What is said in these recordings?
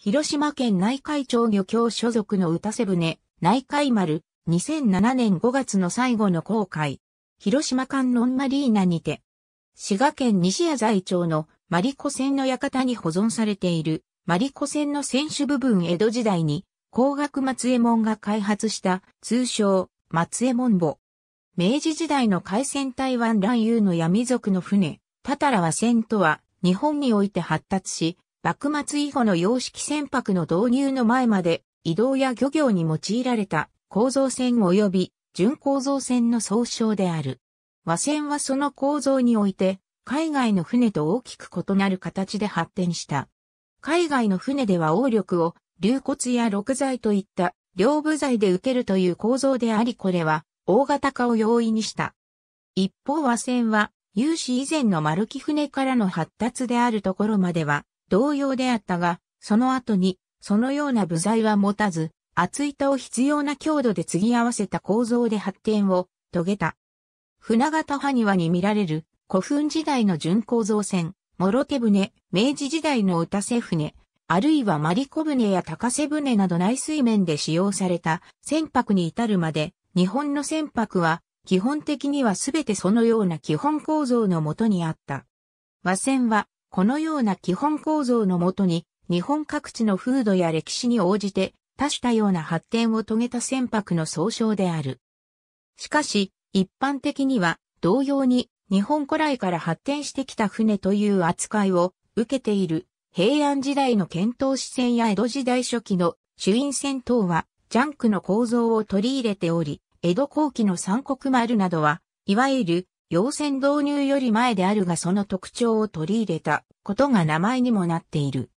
広島県内海町漁協所属の歌瀬船、内海丸、2007年5月の最後の航海、広島観音マリーナにて、滋賀県西谷在町のマリコ船の館に保存されている、マリコ船の船首部分江戸時代に、工学松江門が開発した、通称、松江門母。明治時代の海戦台湾乱遊の闇族の船、たたらは船とは、日本において発達し、幕末以後の洋式船舶の導入の前まで移動や漁業に用いられた構造船及び準構造船の総称である。和船はその構造において海外の船と大きく異なる形で発展した。海外の船では応力を流骨や六材といった両部材で受けるという構造でありこれは大型化を容易にした。一方和船は有史以前の丸木船からの発達であるところまでは同様であったが、その後に、そのような部材は持たず、厚板を必要な強度で継ぎ合わせた構造で発展を遂げた。船形埴輪に見られる古墳時代の巡構造船、諸手船、明治時代の打たせ船、あるいはマリコ船や高瀬船など内水面で使用された船舶に至るまで、日本の船舶は基本的にはすべてそのような基本構造のもとにあった。和船はこのような基本構造のもとに、日本各地の風土や歴史に応じて多種多様な発展を遂げた船舶の総称である。しかし、一般的には同様に日本古来から発展してきた船という扱いを受けている平安時代の遣唐使船や江戸時代初期の朱印船等はジャンクの構造を取り入れており、江戸後期の三国丸などは、いわゆる要線導入より前であるがその特徴を取り入れたことが名前にもなっている。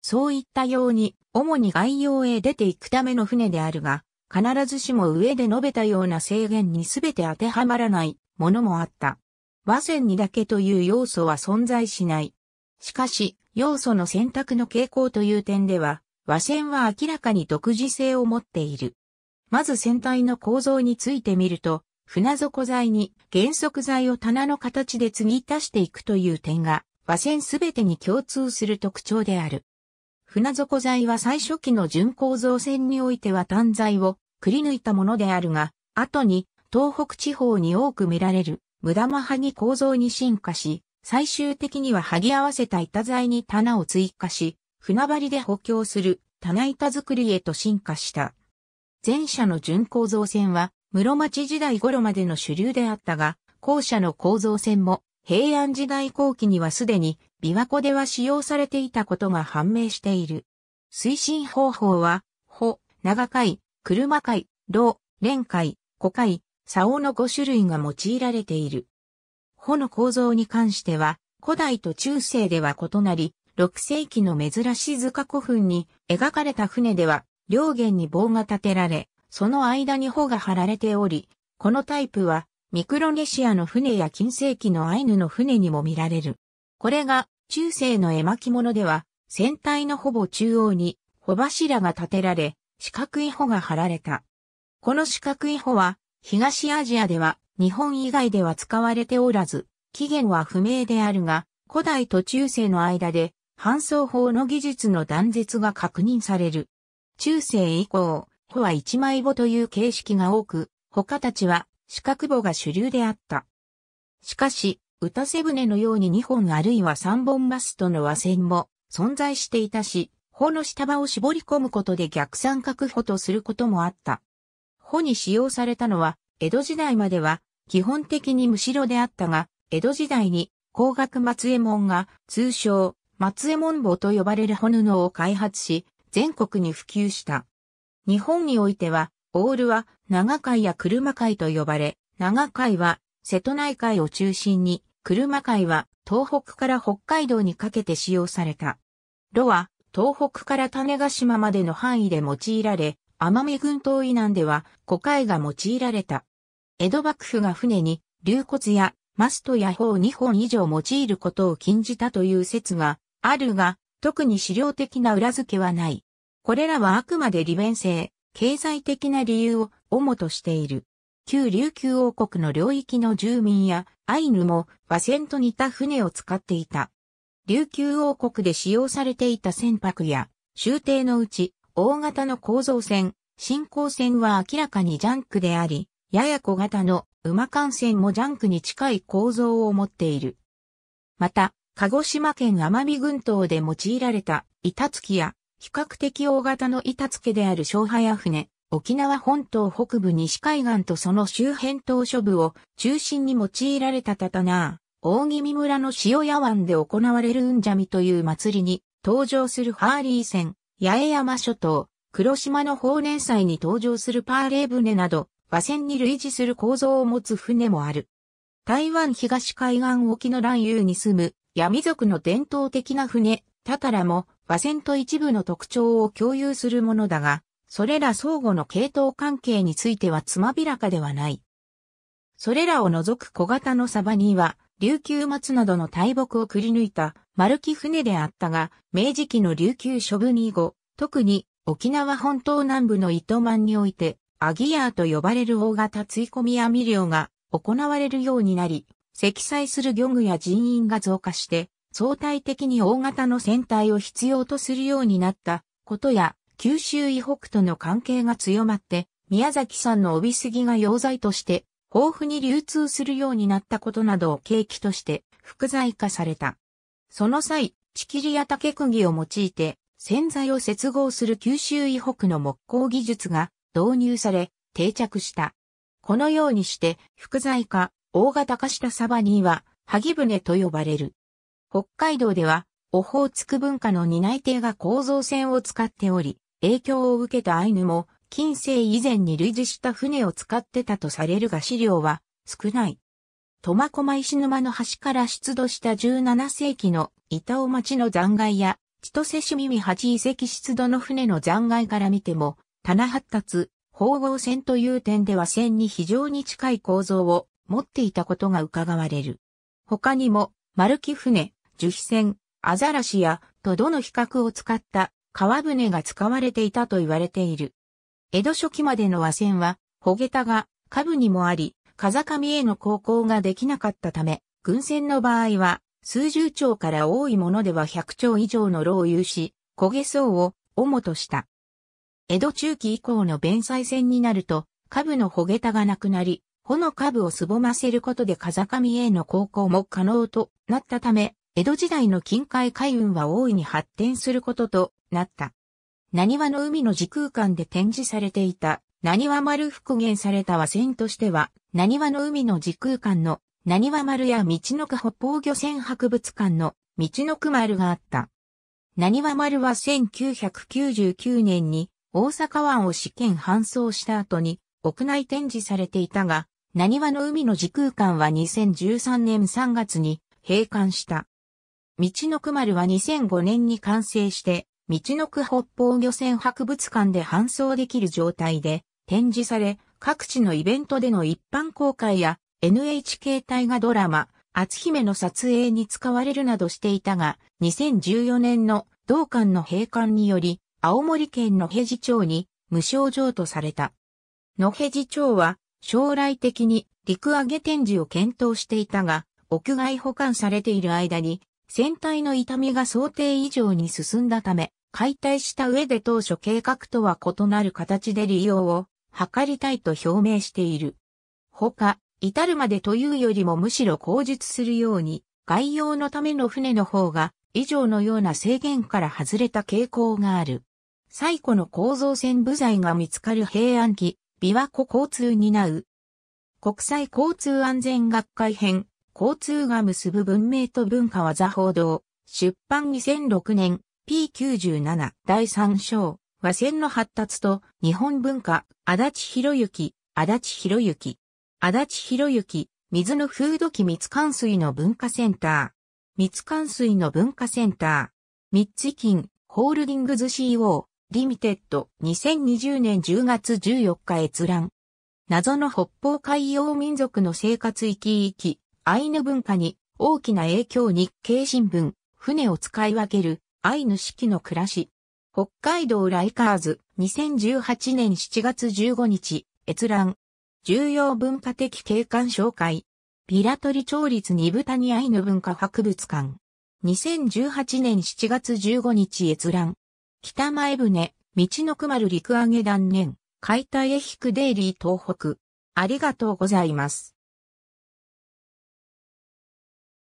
そういったように、主に外洋へ出ていくための船であるが、必ずしも上で述べたような制限に全て当てはまらないものもあった。和船にだけという要素は存在しない。しかし、要素の選択の傾向という点では、和船は明らかに独自性を持っている。まず船体の構造についてみると、船底材に原則材を棚の形で継ぎ足していくという点が、和船すべてに共通する特徴である。船底材は最初期の巡航造船においては単材をくり抜いたものであるが、後に東北地方に多く見られる無駄マはぎ構造に進化し、最終的には剥ぎ合わせた板材に棚を追加し、船張りで補強する棚板作りへと進化した。前者の巡航造船は室町時代頃までの主流であったが、校舎の構造線も平安時代後期にはすでに琵琶湖では使用されていたことが判明している。推進方法は、穂、長貝、車貝、老、蓮貝、古貝、竿の5種類が用いられている。穂の構造に関しては、古代と中世では異なり、6世紀の珍しい塚古墳に描かれた船では、両舷に棒が立てられ、その間に帆が張られており、このタイプはミクロネシアの船や近世紀のアイヌの船にも見られる。これが中世の絵巻物では、船体のほぼ中央に帆柱が立てられ、四角い帆が張られた。この四角い帆は、東アジアでは日本以外では使われておらず、起源は不明であるが、古代と中世の間で、搬送法の技術の断絶が確認される。中世以降、穂は一枚穂という形式が多く、他たちは四角穂が主流であった。しかし、歌背舟のように2本あるいは3本マスとの和線も存在していたし、穂の下場を絞り込むことで逆三角穂とすることもあった。穂に使用されたのは、江戸時代までは基本的にむしろであったが、江戸時代に工学松江門が通称松江門棒と呼ばれる穂布を開発し、全国に普及した。日本においては、オールは長海や車海と呼ばれ、長海は瀬戸内海を中心に、車海は東北から北海道にかけて使用された。ロは東北から種ヶ島までの範囲で用いられ、奄美群島以南では古海が用いられた。江戸幕府が船に流骨やマストや砲2本以上用いることを禁じたという説があるが、特に資料的な裏付けはない。これらはあくまで利便性、経済的な理由を主としている。旧琉球王国の領域の住民やアイヌも和船と似た船を使っていた。琉球王国で使用されていた船舶や終艇のうち大型の構造船、新港船は明らかにジャンクであり、やや小型の馬艦船もジャンクに近い構造を持っている。また、鹿児島県奄美群島で用いられた板付きや比較的大型の板付けである小早船、沖縄本島北部西海岸とその周辺島諸部を中心に用いられたタタナー、大宜味村の塩屋湾で行われるうんじゃみという祭りに登場するハーリー船、八重山諸島、黒島の法年祭に登場するパーレー船など、和船に類似する構造を持つ船もある。台湾東海岸沖の乱遊に住む闇族の伝統的な船、タタラも和線と一部の特徴を共有するものだが、それら相互の系統関係についてはつまびらかではない。それらを除く小型のサバニーは、琉球松などの大木をくり抜いた丸木船であったが、明治期の琉球処分に後、特に沖縄本島南部の糸満において、アギヤーと呼ばれる大型追込み網漁が行われるようになり、積載する漁具や人員が増加して、相対的に大型の船体を必要とするようになったことや、九州以北との関係が強まって、宮崎産の帯杉が溶剤として豊富に流通するようになったことなどを契機として複材化された。その際、チキリや竹釘を用いて、洗剤を接合する九州以北の木工技術が導入され、定着した。このようにして、複材化、大型化したサバニーは、萩船と呼ばれる。北海道では、オホーツク文化の担い手が構造船を使っており、影響を受けたアイヌも、近世以前に類似した船を使ってたとされるが資料は少ない。苫小牧石沼の端から出土した17世紀の板尾町の残骸や、千歳市耳八遺跡出土の船の残骸から見ても、棚発達、縫合船という点では船に非常に近い構造を持っていたことが伺われる。他にも、丸木船、樹皮船、アザラシや、とどの比較を使った川船が使われていたと言われている。江戸初期までの和船は、ほげたが、下部にもあり、風上への航行ができなかったため、軍船の場合は、数十兆から多いものでは百兆以上の労を有し、焦げ層を主とした。江戸中期以降の弁済船になると、下部のほげたがなくなり、穂の下部をすぼませることで風上への航行も可能となったため、江戸時代の近海海運は大いに発展することとなった。何話の海の時空間で展示されていた、何話丸復元された和船としては、何話の海の時空間の、何話丸や道のく北方漁船博物館の、道のく丸があった。何話丸は1999年に、大阪湾を試験搬送した後に、屋内展示されていたが、何話の海の時空間は2013年3月に、閉館した。道のく丸は2005年に完成して、道のく北方漁船博物館で搬送できる状態で展示され、各地のイベントでの一般公開や NHK 大河ドラマ、厚姫の撮影に使われるなどしていたが、2014年の同館の閉館により、青森県野辺治町に無償譲渡された。野辺地町は将来的に陸揚げ展示を検討していたが、屋外保管されている間に船体の痛みが想定以上に進んだため、解体した上で当初計画とは異なる形で利用を図りたいと表明している。他、至るまでというよりもむしろ口述するように、概要のための船の方が、以上のような制限から外れた傾向がある。最古の構造船部材が見つかる平安期、琵琶湖交通担う。国際交通安全学会編交通が結ぶ文明と文化は座報道。出版2006年 P97 第3章和線の発達と日本文化足立博之足立博之足立博之水の風土記三関水の文化センター三関水の文化センター三つ金ホールディングズ CO リミテッド2020年10月14日閲覧謎の北方海洋民族の生活域域アイヌ文化に大きな影響日経新聞、船を使い分けるアイヌ式の暮らし。北海道ライカーズ2018年7月15日閲覧。重要文化的景観紹介。ピラトリ町立に豚にアイヌ文化博物館。2018年7月15日閲覧。北前船、道のくまる陸揚げ断念、解体へ引くデイリー東北。ありがとうございます。